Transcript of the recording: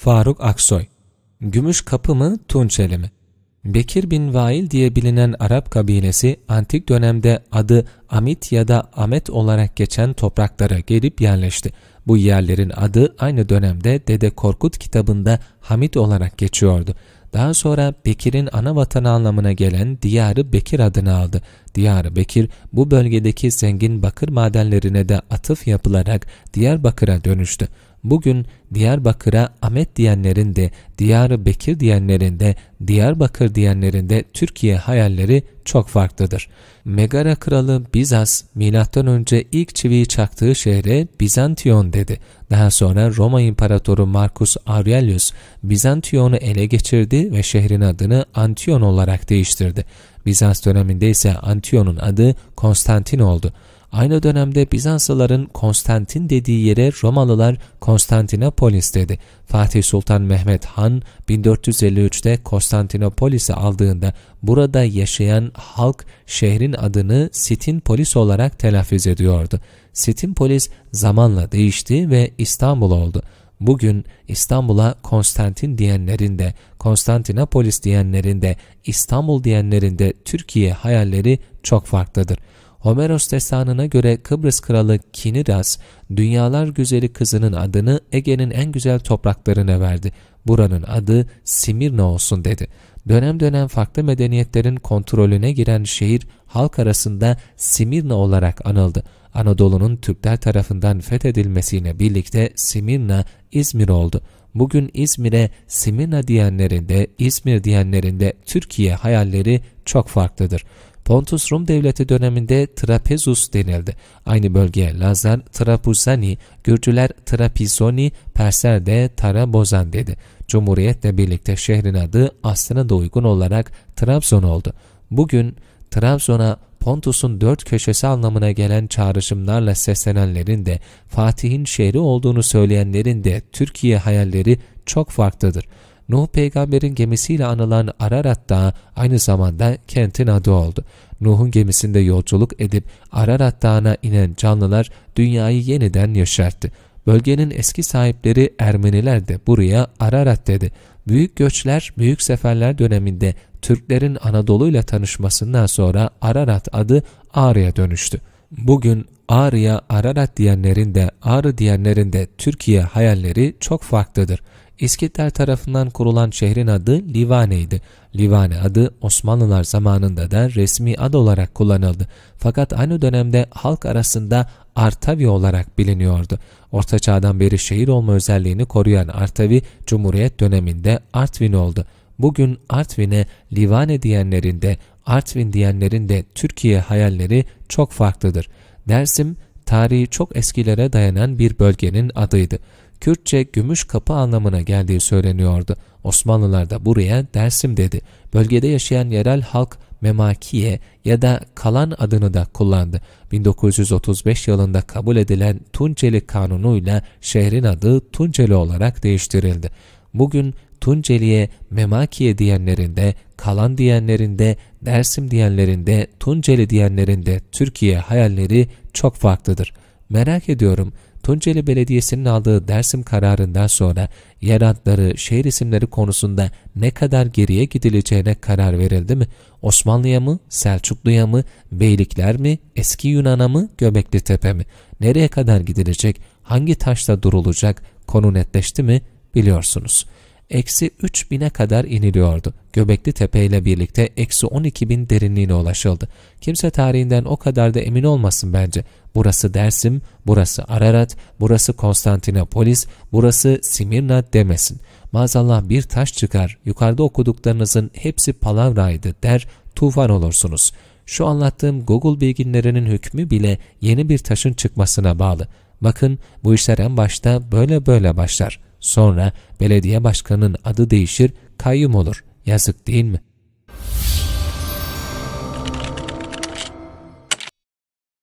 Faruk Aksoy Gümüş kapı mı Tunçeli mi? Bekir bin Vail diye bilinen Arap kabilesi antik dönemde adı Amit ya da Amet olarak geçen topraklara gelip yerleşti. Bu yerlerin adı aynı dönemde Dede Korkut kitabında Hamit olarak geçiyordu. Daha sonra Bekir'in ana vatanı anlamına gelen Diyarı Bekir adını aldı. Diyarı Bekir bu bölgedeki zengin bakır madenlerine de atıf yapılarak Diyarbakır'a dönüştü bugün Diyarbakır'a Ahmet diyenlerin de, Diyarı Bekir diyenlerin de, Diyarbakır diyenlerin de Türkiye hayalleri çok farklıdır. Megara kralı Bizas, M.Ö. ilk çiviyi çaktığı şehre Bizantiyon dedi. Daha sonra Roma İmparatoru Marcus Aurelius, Bizantiyon'u ele geçirdi ve şehrin adını Antiyon olarak değiştirdi. Bizans döneminde ise Antiyon'un adı Konstantin oldu. Aynı dönemde Bizanslıların Konstantin dediği yere Romalılar Konstantinopolis dedi. Fatih Sultan Mehmet Han 1453'te Konstantinopolis'i aldığında burada yaşayan halk şehrin adını Sitinpolis olarak telaffuz ediyordu. Sitinpolis zamanla değişti ve İstanbul oldu. Bugün İstanbul'a Konstantin diyenlerin de, Konstantinopolis diyenlerin de, İstanbul diyenlerin de Türkiye hayalleri çok farklıdır. Homeros destanına göre Kıbrıs kralı Kiniras dünyalar güzeli kızının adını Ege'nin en güzel topraklarına verdi. Buranın adı Simirna olsun dedi. Dönem dönem farklı medeniyetlerin kontrolüne giren şehir halk arasında Simirna olarak anıldı. Anadolu'nun Türkler tarafından fethedilmesiyle birlikte Simirna İzmir oldu. Bugün İzmir'e Simirna diyenlerin de İzmir diyenlerin de Türkiye hayalleri çok farklıdır. Pontus Rum Devleti döneminde Trapezus denildi. Aynı bölgeye Lazlar Trapusani, Gürcüler Trapisoni, Persler de Tarabozan dedi. Cumhuriyetle birlikte şehrin adı aslına da uygun olarak Trabzon oldu. Bugün Trabzon'a Pontus'un dört köşesi anlamına gelen çağrışımlarla seslenenlerin de Fatih'in şehri olduğunu söyleyenlerin de Türkiye hayalleri çok farklıdır. Nuh peygamberin gemisiyle anılan Ararat Dağı aynı zamanda kentin adı oldu. Nuh'un gemisinde yolculuk edip Ararat Dağı'na inen canlılar dünyayı yeniden yaşarttı. Bölgenin eski sahipleri Ermeniler de buraya Ararat dedi. Büyük göçler, büyük seferler döneminde Türklerin Anadolu ile tanışmasından sonra Ararat adı Ağrı'ya dönüştü. Bugün Ağrı'ya Ararat diyenlerin de Ağrı diyenlerin de Türkiye hayalleri çok farklıdır. İskitler tarafından kurulan şehrin adı Livane'ydi. Livane adı Osmanlılar zamanında da resmi ad olarak kullanıldı. Fakat aynı dönemde halk arasında Artavi olarak biliniyordu. Orta Çağ'dan beri şehir olma özelliğini koruyan Artavi, Cumhuriyet döneminde Artvin oldu. Bugün Artvin'e Livane diyenlerin de Artvin diyenlerin de Türkiye hayalleri çok farklıdır. Dersim, tarihi çok eskilere dayanan bir bölgenin adıydı. Kürtçe gümüş kapı anlamına geldiği söyleniyordu. Osmanlılar da buraya Dersim dedi. Bölgede yaşayan yerel halk Memakiye ya da Kalan adını da kullandı. 1935 yılında kabul edilen Tunceli kanunuyla şehrin adı Tunceli olarak değiştirildi. Bugün Tunceli'ye Memakiye diyenlerinde, Kalan diyenlerinde, Dersim diyenlerinde, de, Tunceli diyenlerin Türkiye hayalleri çok farklıdır. Merak ediyorum Tunceli Belediyesi'nin aldığı Dersim kararından sonra yer adları, şehir isimleri konusunda ne kadar geriye gidileceğine karar verildi mi? Osmanlı'ya mı, Selçuklu'ya mı, Beylikler mi, Eski Yunan'a mı, Göbekli Tepe mi? Nereye kadar gidilecek, hangi taşta durulacak, konu netleşti mi biliyorsunuz.'' eksi 3 bin'e kadar iniliyordu. Göbekli Tepe ile birlikte eksi 12 bin derinliğine ulaşıldı. Kimse tarihinden o kadar da emin olmasın bence. Burası Dersim, burası Ararat, burası Konstantinopolis, burası Simirna demesin. Maazallah bir taş çıkar, yukarıda okuduklarınızın hepsi palavraydı der, tufan olursunuz. Şu anlattığım Google bilginlerinin hükmü bile yeni bir taşın çıkmasına bağlı. Bakın bu işler en başta böyle böyle başlar.'' Sonra belediye başkanının adı değişir, kayyum olur. Yazık değil mi?